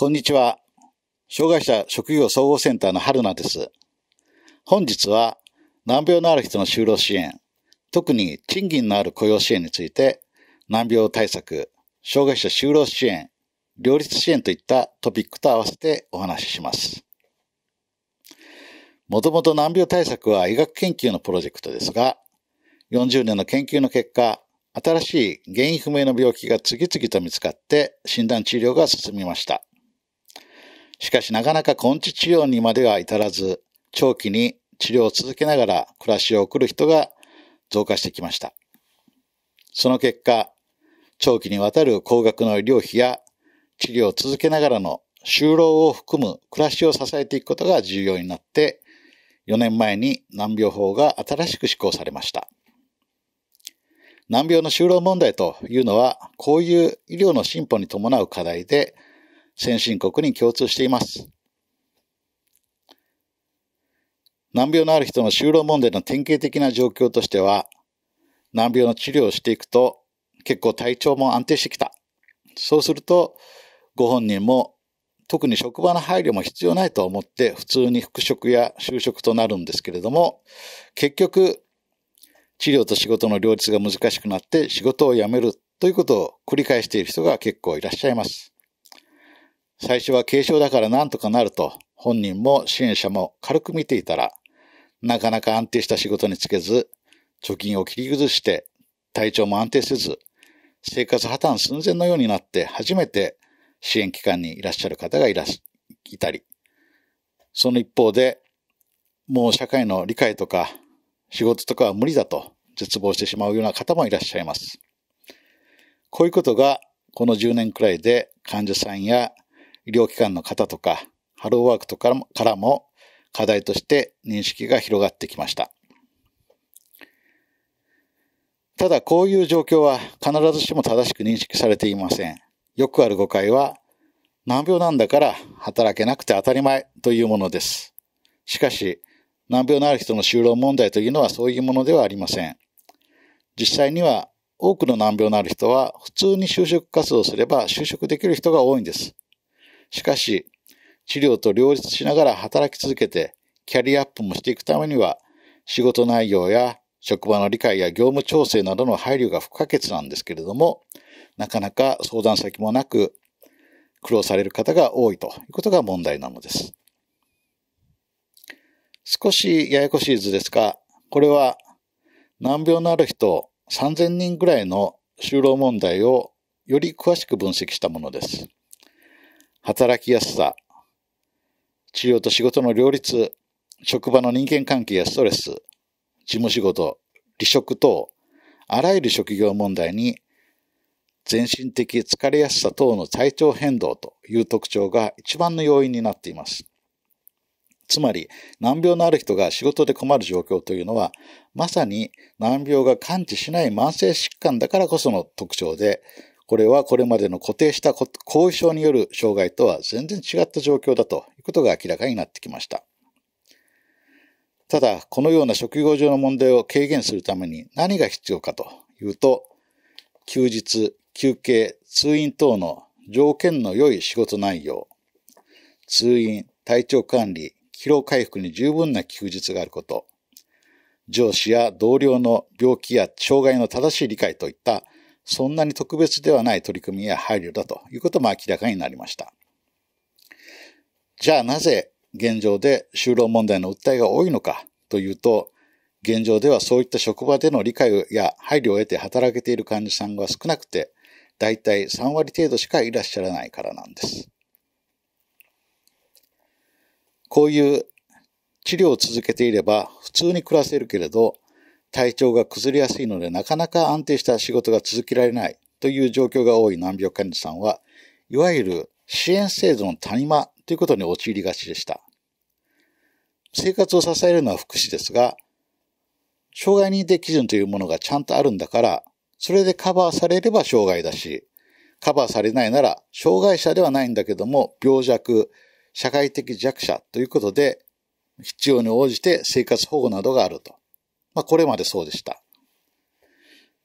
こんにちは。障害者職業総合センターの春菜です。本日は難病のある人の就労支援、特に賃金のある雇用支援について、難病対策、障害者就労支援、両立支援といったトピックと合わせてお話しします。もともと難病対策は医学研究のプロジェクトですが、40年の研究の結果、新しい原因不明の病気が次々と見つかって診断治療が進みました。しかしなかなか根治治療にまでは至らず、長期に治療を続けながら暮らしを送る人が増加してきました。その結果、長期にわたる高額の医療費や治療を続けながらの就労を含む暮らしを支えていくことが重要になって、4年前に難病法が新しく施行されました。難病の就労問題というのは、こういう医療の進歩に伴う課題で、先進国に共通しています。難病のある人の就労問題の典型的な状況としては、難病の治療をしていくと結構体調も安定してきた。そうすると、ご本人も特に職場の配慮も必要ないと思って普通に復職や就職となるんですけれども、結局、治療と仕事の両立が難しくなって仕事を辞めるということを繰り返している人が結構いらっしゃいます。最初は軽症だからなんとかなると、本人も支援者も軽く見ていたら、なかなか安定した仕事につけず、貯金を切り崩して、体調も安定せず、生活破綻寸前のようになって初めて支援機関にいらっしゃる方がいらしいたり、その一方で、もう社会の理解とか仕事とかは無理だと絶望してしまうような方もいらっしゃいます。こういうことがこの10年くらいで患者さんや医療機関の方とか、ハローワークとかからも課題として認識が広がってきました。ただこういう状況は必ずしも正しく認識されていません。よくある誤解は、難病なんだから働けなくて当たり前というものです。しかし、難病のある人の就労問題というのはそういうものではありません。実際には多くの難病のある人は普通に就職活動すれば就職できる人が多いんです。しかし、治療と両立しながら働き続けて、キャリアアップもしていくためには、仕事内容や職場の理解や業務調整などの配慮が不可欠なんですけれども、なかなか相談先もなく、苦労される方が多いということが問題なのです。少しややこしい図ですが、これは難病のある人3000人ぐらいの就労問題をより詳しく分析したものです。働きやすさ、治療と仕事の両立、職場の人間関係やストレス、事務仕事、離職等、あらゆる職業問題に、全身的疲れやすさ等の体調変動という特徴が一番の要因になっています。つまり、難病のある人が仕事で困る状況というのは、まさに難病が完治しない慢性疾患だからこその特徴で、これはこれまでの固定した後遺症による障害とは全然違った状況だということが明らかになってきました。ただ、このような職業上の問題を軽減するために何が必要かというと、休日、休憩、通院等の条件の良い仕事内容、通院、体調管理、疲労回復に十分な休日があること、上司や同僚の病気や障害の正しい理解といったそんなに特別ではない取り組みや配慮だということも明らかになりました。じゃあなぜ現状で就労問題の訴えが多いのかというと、現状ではそういった職場での理解や配慮を得て働けている患者さんが少なくて、だいたい3割程度しかいらっしゃらないからなんです。こういう治療を続けていれば普通に暮らせるけれど、体調が崩れやすいのでなかなか安定した仕事が続けられないという状況が多い難病患者さんは、いわゆる支援制度の谷間ということに陥りがちでした。生活を支えるのは福祉ですが、障害認定基準というものがちゃんとあるんだから、それでカバーされれば障害だし、カバーされないなら障害者ではないんだけども病弱、社会的弱者ということで必要に応じて生活保護などがあると。まあ、これまでそうでした。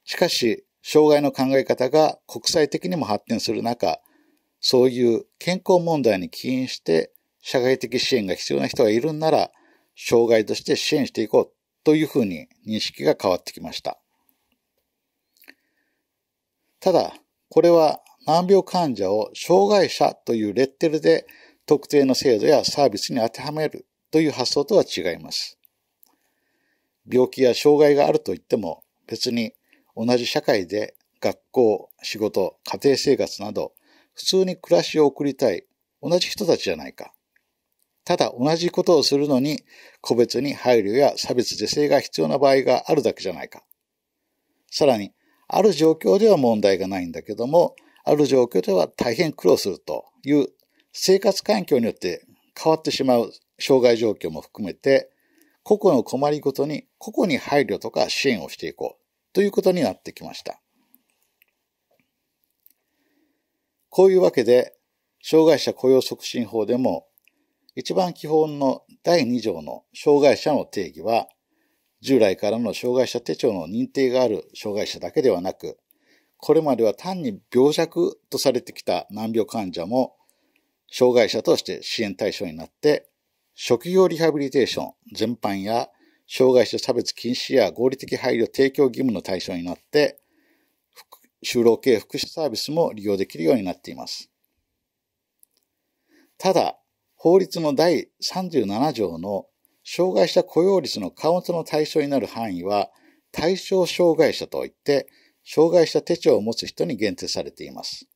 しかし、障害の考え方が国際的にも発展する中、そういう健康問題に起因して社会的支援が必要な人がいるんなら、障害として支援していこうというふうに認識が変わってきました。ただ、これは難病患者を障害者というレッテルで特定の制度やサービスに当てはめるという発想とは違います。病気や障害があると言っても、別に同じ社会で学校、仕事、家庭生活など、普通に暮らしを送りたい、同じ人たちじゃないか。ただ同じことをするのに、個別に配慮や差別是正が必要な場合があるだけじゃないか。さらに、ある状況では問題がないんだけども、ある状況では大変苦労するという生活環境によって変わってしまう障害状況も含めて、個々の困りごとに個々に配慮とか支援をしていこうということになってきました。こういうわけで、障害者雇用促進法でも、一番基本の第2条の障害者の定義は、従来からの障害者手帳の認定がある障害者だけではなく、これまでは単に病弱とされてきた難病患者も、障害者として支援対象になって、職業リハビリテーション全般や障害者差別禁止や合理的配慮提供義務の対象になって、就労系福祉サービスも利用できるようになっています。ただ、法律の第37条の障害者雇用率のカウントの対象になる範囲は、対象障害者といって、障害者手帳を持つ人に限定されています。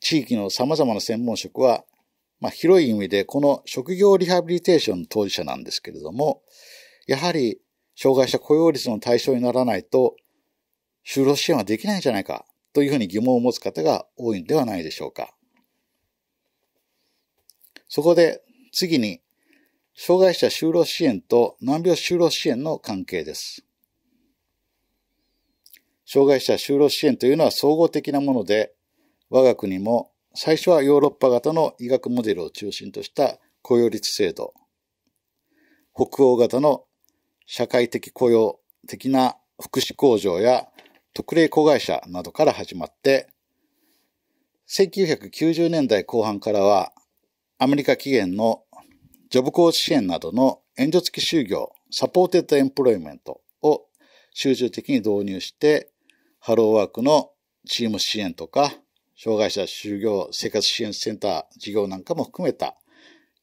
地域の様々な専門職は、まあ、広い意味でこの職業リハビリテーション当事者なんですけれども、やはり障害者雇用率の対象にならないと、就労支援はできないんじゃないかというふうに疑問を持つ方が多いんではないでしょうか。そこで次に、障害者就労支援と難病就労支援の関係です。障害者就労支援というのは総合的なもので、我が国も最初はヨーロッパ型の医学モデルを中心とした雇用率制度、北欧型の社会的雇用的な福祉工場や特例子会社などから始まって、1990年代後半からはアメリカ起源のジョブコーチ支援などの援助付き就業、サポーテッドエンプロイメントを集中的に導入して、ハローワークのチーム支援とか、障害者就業生活支援センター事業なんかも含めた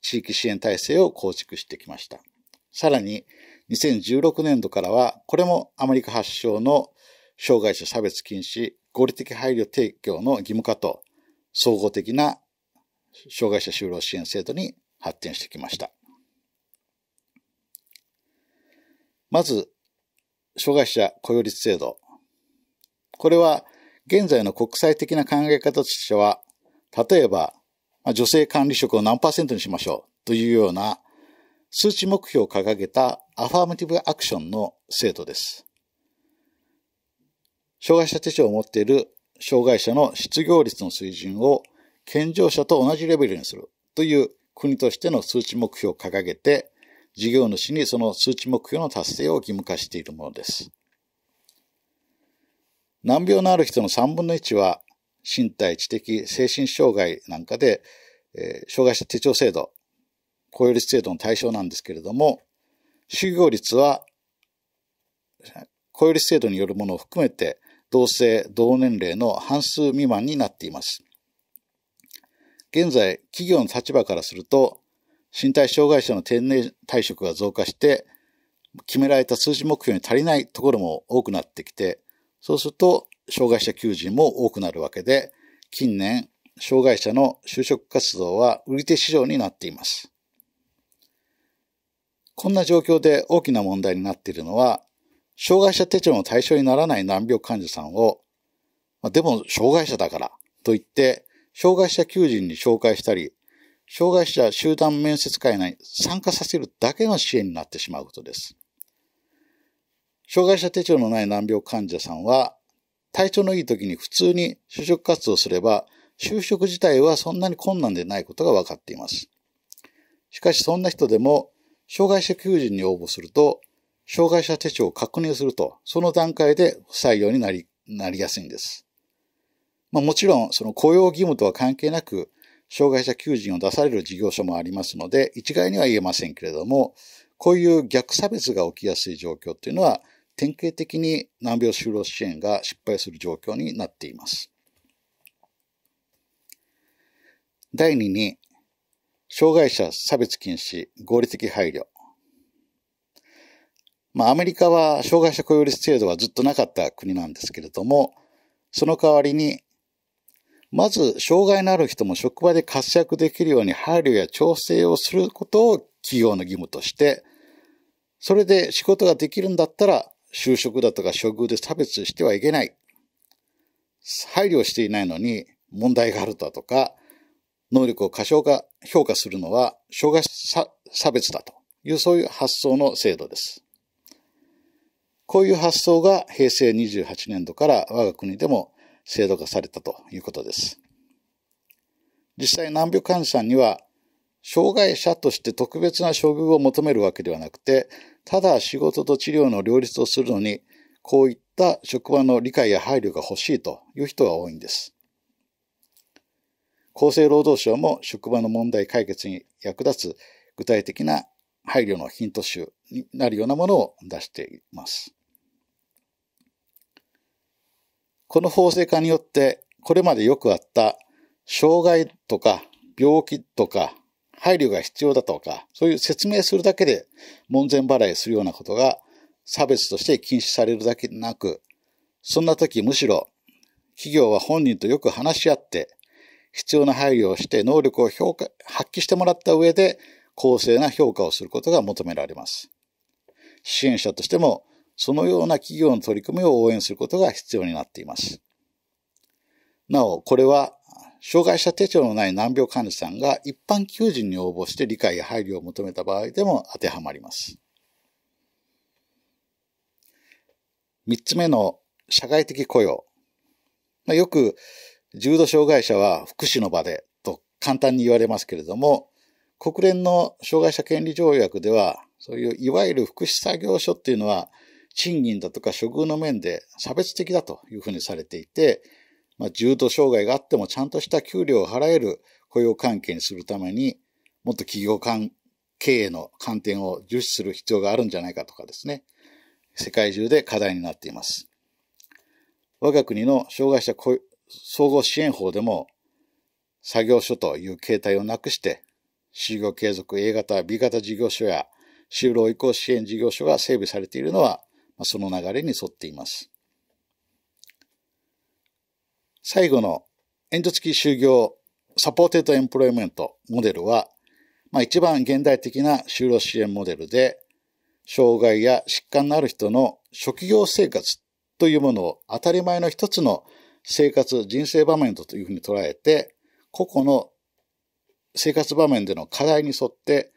地域支援体制を構築してきました。さらに、2016年度からは、これもアメリカ発祥の障害者差別禁止、合理的配慮提供の義務化と、総合的な障害者就労支援制度に発展してきました。まず、障害者雇用率制度。これは、現在の国際的な考え方としては、例えば、女性管理職を何パーセントにしましょうというような数値目標を掲げたアファーマティブアクションの制度です。障害者手帳を持っている障害者の失業率の水準を健常者と同じレベルにするという国としての数値目標を掲げて、事業主にその数値目標の達成を義務化しているものです。難病のある人の3分の1は身体、知的、精神障害なんかで、えー、障害者手帳制度、雇用率制度の対象なんですけれども、就業率は雇用率制度によるものを含めて同性、同年齢の半数未満になっています。現在、企業の立場からすると、身体障害者の定年退職が増加して、決められた数字目標に足りないところも多くなってきて、そうすると、障害者求人も多くなるわけで、近年、障害者の就職活動は売り手市場になっています。こんな状況で大きな問題になっているのは、障害者手帳の対象にならない難病患者さんを、までも障害者だからと言って、障害者求人に紹介したり、障害者集団面接会内に参加させるだけの支援になってしまうことです。障害者手帳のない難病患者さんは、体調のいい時に普通に就職活動すれば、就職自体はそんなに困難でないことが分かっています。しかしそんな人でも、障害者求人に応募すると、障害者手帳を確認すると、その段階で不採用になり、なりやすいんです。まあ、もちろん、その雇用義務とは関係なく、障害者求人を出される事業所もありますので、一概には言えませんけれども、こういう逆差別が起きやすい状況っていうのは、典型的に難病就労支援が失敗する状況になっています。第2に、障害者差別禁止、合理的配慮。まあ、アメリカは障害者雇用率制度はずっとなかった国なんですけれども、その代わりに、まず、障害のある人も職場で活躍できるように配慮や調整をすることを企業の義務として、それで仕事ができるんだったら、就職だとか処遇で差別してはいけない。配慮していないのに問題があるだとか、能力を過小化、評価するのは障害者差別だというそういう発想の制度です。こういう発想が平成28年度から我が国でも制度化されたということです。実際難病患者さんには障害者として特別な処遇を求めるわけではなくてただ仕事と治療の両立をするのに、こういった職場の理解や配慮が欲しいという人が多いんです。厚生労働省も職場の問題解決に役立つ具体的な配慮のヒント集になるようなものを出しています。この法制化によって、これまでよくあった障害とか病気とか配慮が必要だとか、そういう説明するだけで門前払いするようなことが差別として禁止されるだけでなく、そんな時むしろ企業は本人とよく話し合って、必要な配慮をして能力を評価、発揮してもらった上で公正な評価をすることが求められます。支援者としてもそのような企業の取り組みを応援することが必要になっています。なお、これは障害者手帳のない難病患者さんが一般求人に応募して理解や配慮を求めた場合でも当てはまります。三つ目の社会的雇用。まあ、よく重度障害者は福祉の場でと簡単に言われますけれども、国連の障害者権利条約では、そういういわゆる福祉作業所っていうのは、賃金だとか処遇の面で差別的だというふうにされていて、まあ、重度障害があってもちゃんとした給料を払える雇用関係にするために、もっと企業間経営の観点を重視する必要があるんじゃないかとかですね、世界中で課題になっています。我が国の障害者総合支援法でも、作業所という形態をなくして、就業継続 A 型、B 型事業所や就労移行支援事業所が整備されているのは、その流れに沿っています。最後の援助付き就業サポーテッドエンプロイメントモデルは、まあ、一番現代的な就労支援モデルで、障害や疾患のある人の職業生活というものを当たり前の一つの生活、人生場面というふうに捉えて、個々の生活場面での課題に沿って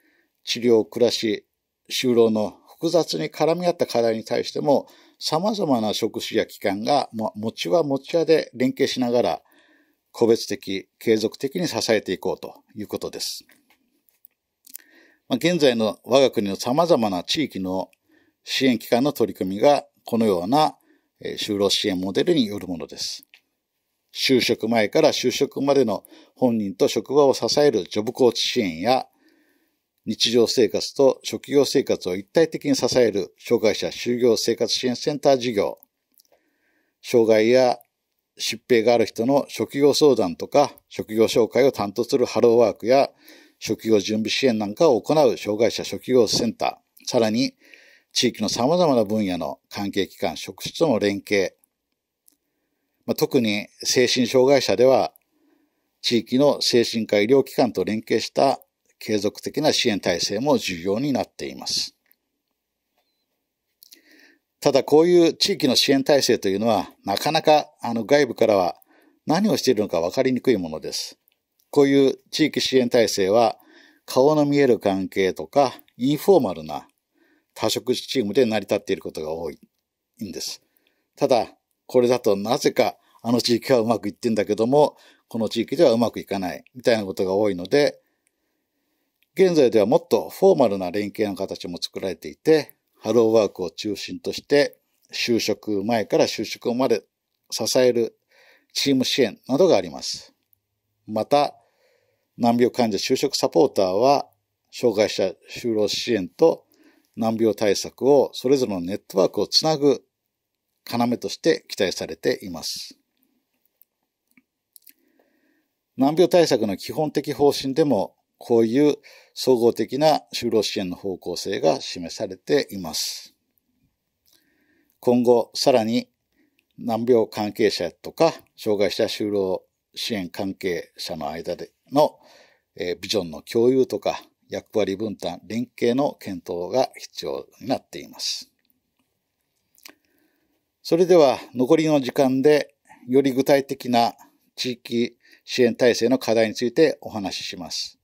治療、暮らし、就労の複雑に絡み合った課題に対しても様々な職種や機関が、ま、持ちは持ち屋で連携しながら、個別的、継続的に支えていこうということです。ま現在の我が国の様々な地域の支援機関の取り組みが、このような就労支援モデルによるものです。就職前から就職までの本人と職場を支えるジョブコーチ支援や、日常生活と職業生活を一体的に支える障害者就業生活支援センター事業。障害や疾病がある人の職業相談とか職業紹介を担当するハローワークや職業準備支援なんかを行う障害者職業センター。さらに地域の様々な分野の関係機関、職種との連携。まあ、特に精神障害者では地域の精神科医療機関と連携した継続的な支援体制も重要になっています。ただこういう地域の支援体制というのは、なかなかあの外部からは何をしているのか分かりにくいものです。こういう地域支援体制は、顔の見える関係とか、インフォーマルな多職種チームで成り立っていることが多いんです。ただ、これだとなぜかあの地域はうまくいってんだけども、この地域ではうまくいかないみたいなことが多いので、現在ではもっとフォーマルな連携の形も作られていて、ハローワークを中心として、就職前から就職まで支えるチーム支援などがあります。また、難病患者就職サポーターは、障害者就労支援と難病対策をそれぞれのネットワークをつなぐ要として期待されています。難病対策の基本的方針でもこういう総合的な就労支援の方向性が示されています。今後、さらに難病関係者とか、障害者就労支援関係者の間での、えー、ビジョンの共有とか、役割分担、連携の検討が必要になっています。それでは、残りの時間で、より具体的な地域支援体制の課題についてお話しします。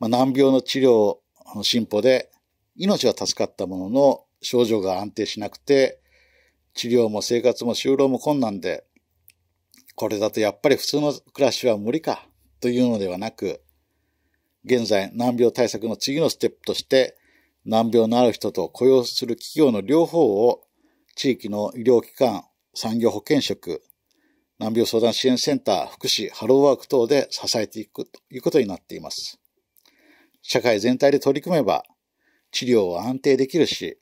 まあ、難病の治療の進歩で命は助かったものの症状が安定しなくて治療も生活も就労も困難でこれだとやっぱり普通の暮らしは無理かというのではなく現在難病対策の次のステップとして難病のある人と雇用する企業の両方を地域の医療機関、産業保健職、難病相談支援センター、福祉、ハローワーク等で支えていくということになっています。社会全体で取り組めば、治療は安定できるし、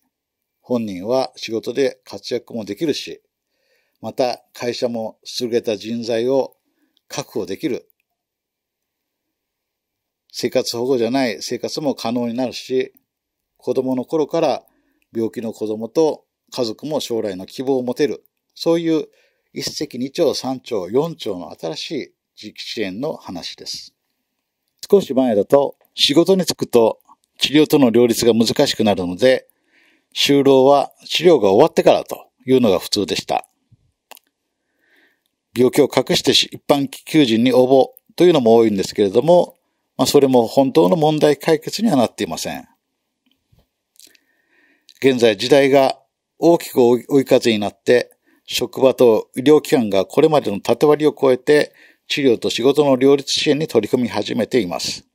本人は仕事で活躍もできるし、また会社も優れた人材を確保できる。生活保護じゃない生活も可能になるし、子供の頃から病気の子供と家族も将来の希望を持てる。そういう一石二鳥三鳥四鳥の新しい地域支援の話です。少し前だと仕事に就くと治療との両立が難しくなるので、就労は治療が終わってからというのが普通でした。病気を隠して一般求人に応募というのも多いんですけれども、まあ、それも本当の問題解決にはなっていません。現在時代が大きく追い風になって、職場と医療機関がこれまでの縦割りを超えて治療と仕事の両立支援に取り組み始めています。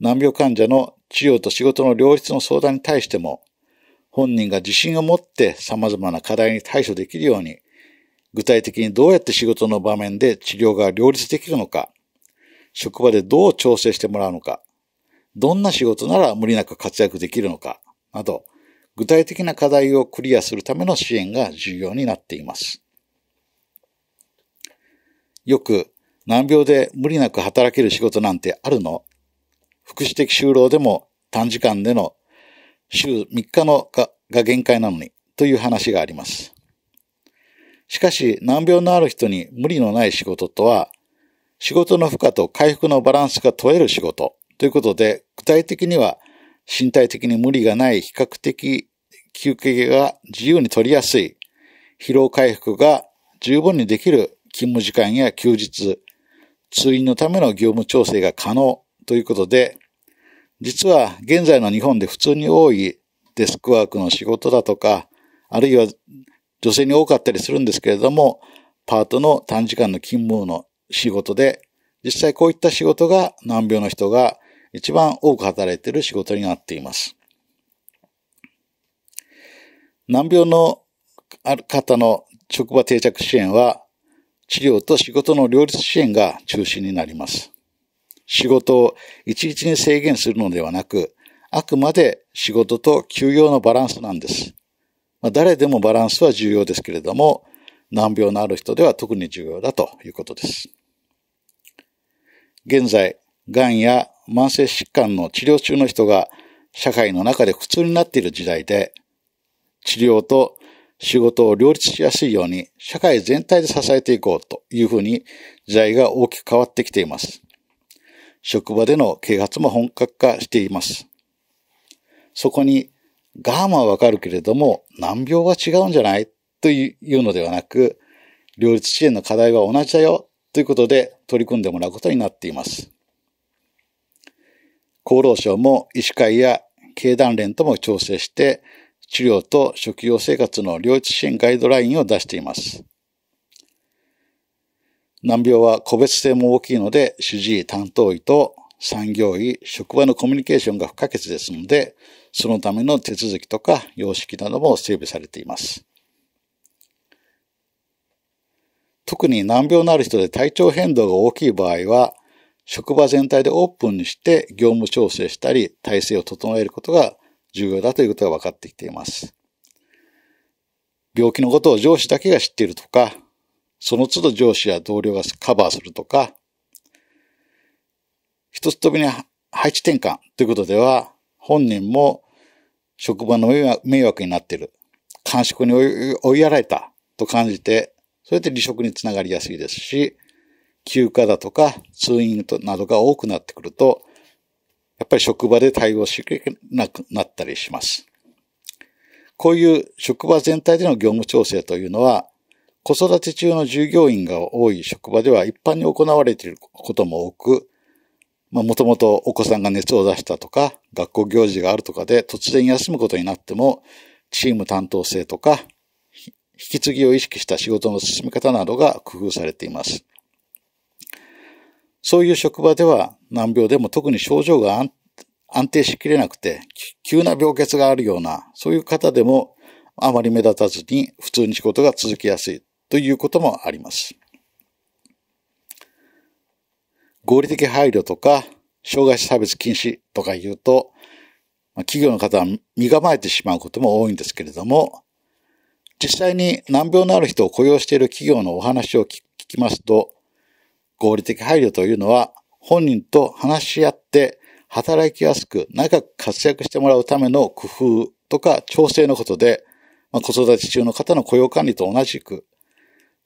難病患者の治療と仕事の両立の相談に対しても、本人が自信を持って様々な課題に対処できるように、具体的にどうやって仕事の場面で治療が両立できるのか、職場でどう調整してもらうのか、どんな仕事なら無理なく活躍できるのか、など、具体的な課題をクリアするための支援が重要になっています。よく、難病で無理なく働ける仕事なんてあるの福祉的就労でも短時間での週3日のがが限界なのにという話があります。しかし難病のある人に無理のない仕事とは仕事の負荷と回復のバランスが問える仕事ということで具体的には身体的に無理がない比較的休憩が自由に取りやすい疲労回復が十分にできる勤務時間や休日、通院のための業務調整が可能ということで、実は現在の日本で普通に多いデスクワークの仕事だとか、あるいは女性に多かったりするんですけれども、パートの短時間の勤務の仕事で、実際こういった仕事が難病の人が一番多く働いている仕事になっています。難病のある方の職場定着支援は、治療と仕事の両立支援が中心になります。仕事を一日に制限するのではなく、あくまで仕事と休養のバランスなんです。まあ、誰でもバランスは重要ですけれども、難病のある人では特に重要だということです。現在、癌や慢性疾患の治療中の人が社会の中で苦痛になっている時代で、治療と仕事を両立しやすいように社会全体で支えていこうというふうに時代が大きく変わってきています。職場での啓発も本格化しています。そこに、ガーマはわかるけれども、難病は違うんじゃないというのではなく、両立支援の課題は同じだよということで取り組んでもらうことになっています。厚労省も医師会や経団連とも調整して、治療と職業生活の両立支援ガイドラインを出しています。難病は個別性も大きいので、主治医担当医と産業医、職場のコミュニケーションが不可欠ですので、そのための手続きとか様式なども整備されています。特に難病のある人で体調変動が大きい場合は、職場全体でオープンにして業務調整したり、体制を整えることが重要だということが分かってきています。病気のことを上司だけが知っているとか、その都度上司や同僚がカバーするとか、一つ飛びに配置転換ということでは、本人も職場の迷惑になっている。感触に追いやられたと感じて、それで離職につながりやすいですし、休暇だとか通院などが多くなってくると、やっぱり職場で対応しなくなったりします。こういう職場全体での業務調整というのは、子育て中の従業員が多い職場では一般に行われていることも多く、まあ、もともとお子さんが熱を出したとか、学校行事があるとかで突然休むことになっても、チーム担当制とか、引き継ぎを意識した仕事の進め方などが工夫されています。そういう職場では難病でも特に症状が安定しきれなくて、急な病欠があるような、そういう方でもあまり目立たずに普通に仕事が続きやすいということもあります。合理的配慮とか、障害者差別禁止とか言うと、企業の方は身構えてしまうことも多いんですけれども、実際に難病のある人を雇用している企業のお話を聞きますと、合理的配慮というのは本人と話し合って働きやすく長く活躍してもらうための工夫とか調整のことで、まあ、子育て中の方の雇用管理と同じく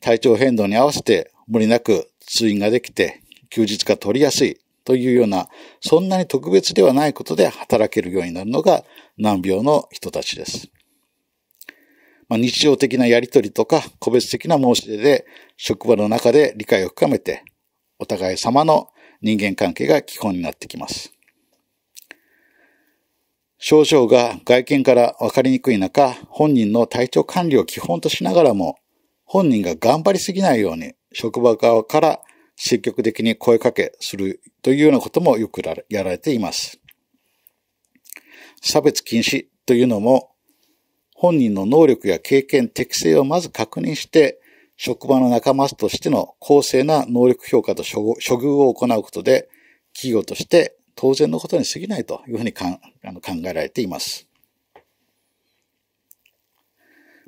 体調変動に合わせて無理なく通院ができて、休日が取りやすいというような、そんなに特別ではないことで働けるようになるのが難病の人たちです。まあ、日常的なやりとりとか個別的な申し出で職場の中で理解を深めてお互い様の人間関係が基本になってきます。症状が外見から分かりにくい中、本人の体調管理を基本としながらも、本人が頑張りすぎないように、職場側から積極的に声かけするというようなこともよくやられています。差別禁止というのも、本人の能力や経験、適性をまず確認して、職場の仲間としての公正な能力評価と処遇を行うことで、企業として当然のことに過ぎないというふうにかんあの考えられています。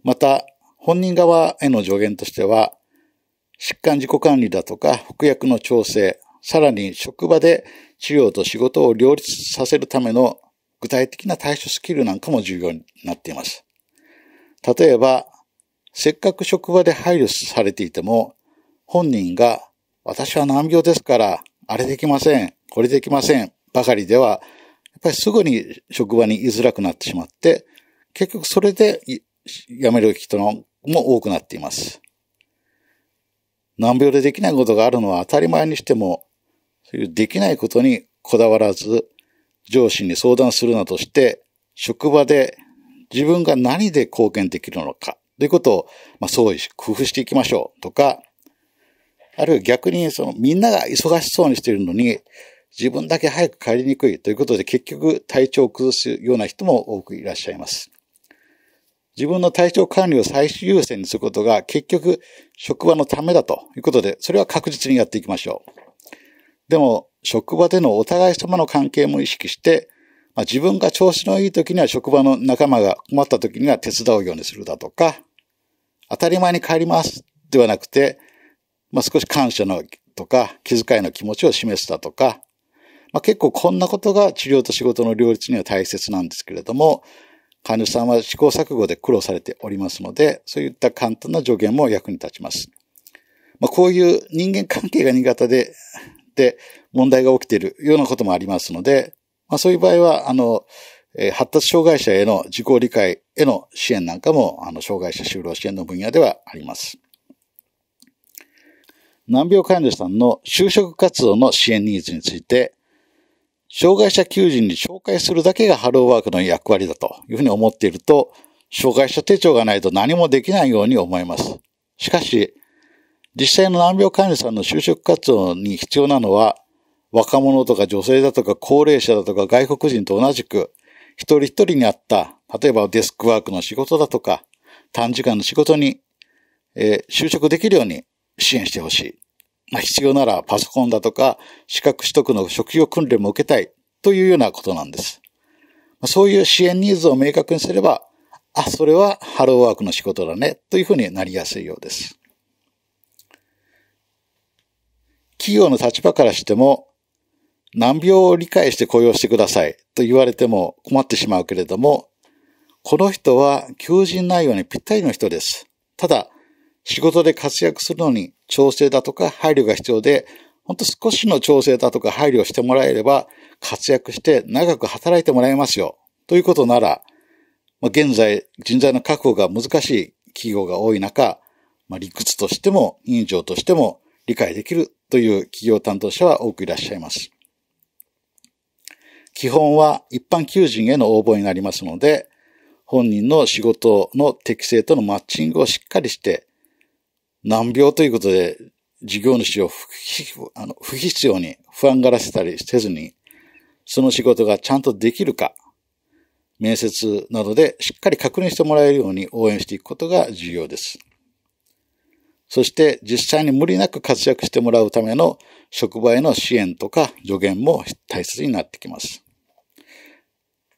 また、本人側への助言としては、疾患自己管理だとか、服薬の調整、さらに職場で治療と仕事を両立させるための具体的な対処スキルなんかも重要になっています。例えば、せっかく職場で配慮されていても、本人が私は難病ですから、あれできません、これできません、ばかりでは、やっぱりすぐに職場に居づらくなってしまって、結局それで辞める人のも多くなっています。難病でできないことがあるのは当たり前にしても、そういうできないことにこだわらず、上司に相談するなどして、職場で自分が何で貢献できるのか、ということを、まあ、創意し、工夫していきましょうとか、あるいは逆に、その、みんなが忙しそうにしているのに、自分だけ早く帰りにくいということで、結局体調を崩すような人も多くいらっしゃいます。自分の体調管理を最終優先にすることが結局職場のためだということで、それは確実にやっていきましょう。でも、職場でのお互い様の関係も意識して、まあ、自分が調子のいい時には職場の仲間が困った時には手伝うようにするだとか、当たり前に帰りますではなくて、まあ、少し感謝のとか気遣いの気持ちを示すだとか、まあ、結構こんなことが治療と仕事の両立には大切なんですけれども、患者さんは試行錯誤で苦労されておりますので、そういった簡単な助言も役に立ちます。まあ、こういう人間関係が苦手で、で、問題が起きているようなこともありますので、まあ、そういう場合は、あの、え発達障害者への自己理解への支援なんかも、あの、障害者就労支援の分野ではあります。難病患者さんの就職活動の支援ニーズについて、障害者求人に紹介するだけがハローワークの役割だというふうに思っていると、障害者手帳がないと何もできないように思います。しかし、実際の難病患者さんの就職活動に必要なのは、若者とか女性だとか高齢者だとか外国人と同じく、一人一人に合った、例えばデスクワークの仕事だとか、短時間の仕事に、えー、就職できるように支援してほしい。まあ、必要ならパソコンだとか資格取得の職業訓練も受けたいというようなことなんです。そういう支援ニーズを明確にすれば、あ、それはハローワークの仕事だねというふうになりやすいようです。企業の立場からしても、難病を理解して雇用してくださいと言われても困ってしまうけれども、この人は求人内容にぴったりの人です。ただ、仕事で活躍するのに調整だとか配慮が必要で、ほんと少しの調整だとか配慮をしてもらえれば、活躍して長く働いてもらえますよ。ということなら、まあ、現在人材の確保が難しい企業が多い中、まあ、理屈としても人情としても理解できるという企業担当者は多くいらっしゃいます。基本は一般求人への応募になりますので、本人の仕事の適性とのマッチングをしっかりして、難病ということで、事業主を不必要に不安がらせたりせずに、その仕事がちゃんとできるか、面接などでしっかり確認してもらえるように応援していくことが重要です。そして実際に無理なく活躍してもらうための職場への支援とか助言も大切になってきます。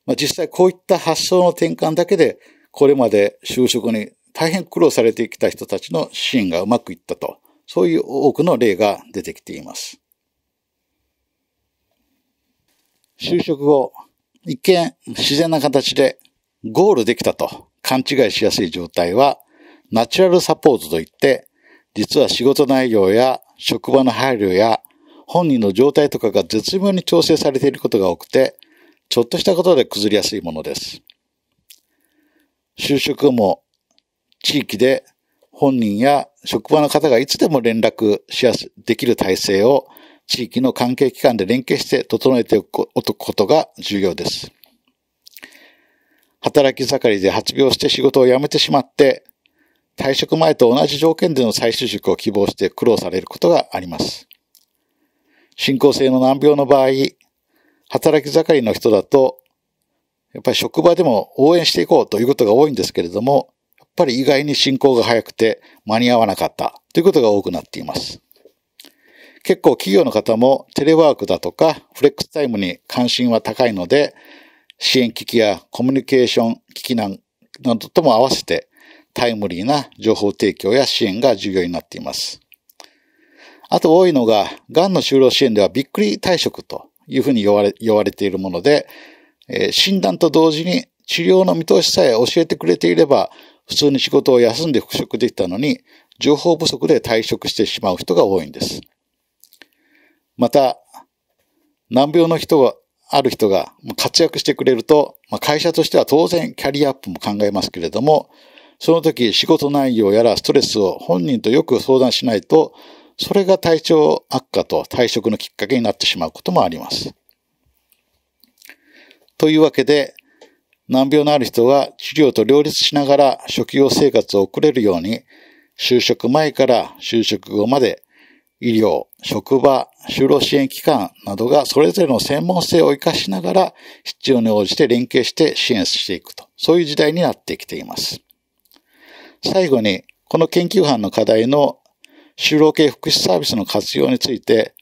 まあ、実際こういった発想の転換だけで、これまで就職に大変苦労されてきた人たちの支援がうまくいったと、そういう多くの例が出てきています。就職後、一見自然な形でゴールできたと勘違いしやすい状態は、ナチュラルサポートといって、実は仕事内容や職場の配慮や本人の状態とかが絶妙に調整されていることが多くて、ちょっとしたことで崩れやすいものです。就職後も地域で本人や職場の方がいつでも連絡しやす、できる体制を地域の関係機関で連携して整えておくことが重要です。働き盛りで発病して仕事を辞めてしまって、退職前と同じ条件での再就職を希望して苦労されることがあります。進行性の難病の場合、働き盛りの人だと、やっぱり職場でも応援していこうということが多いんですけれども、ぱり意外に進行が早くて間に合わなかったということが多くなっています。結構企業の方もテレワークだとかフレックスタイムに関心は高いので、支援機器やコミュニケーション機器などとも合わせてタイムリーな情報提供や支援が重要になっています。あと多いのが、がんの就労支援ではびっくり退職というふうに言われ言われているもので、えー、診断と同時に治療の見通しさえ教えてくれていれば、普通に仕事を休んで復職できたのに、情報不足で退職してしまう人が多いんです。また、難病の人は、ある人が活躍してくれると、ま会社としては当然キャリアアップも考えますけれども、その時仕事内容やらストレスを本人とよく相談しないと、それが体調悪化と退職のきっかけになってしまうこともあります。というわけで、難病のある人が治療と両立しながら職業生活を送れるように、就職前から就職後まで、医療、職場、就労支援機関などがそれぞれの専門性を活かしながら必要に応じて連携して支援していくと、そういう時代になってきています。最後に、この研究班の課題の就労系福祉サービスの活用について、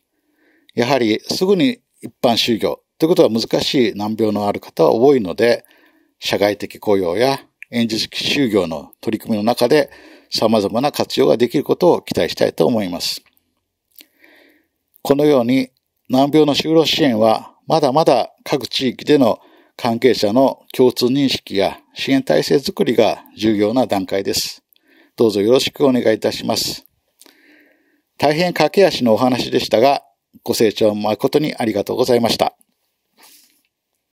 やはりすぐに一般就業ということは難しい難病のある方は多いので、社外的雇用や演じ就業の取り組みの中で様々な活用ができることを期待したいと思います。このように難病の就労支援はまだまだ各地域での関係者の共通認識や支援体制づくりが重要な段階です。どうぞよろしくお願いいたします。大変駆け足のお話でしたが、ご清聴誠にありがとうございました。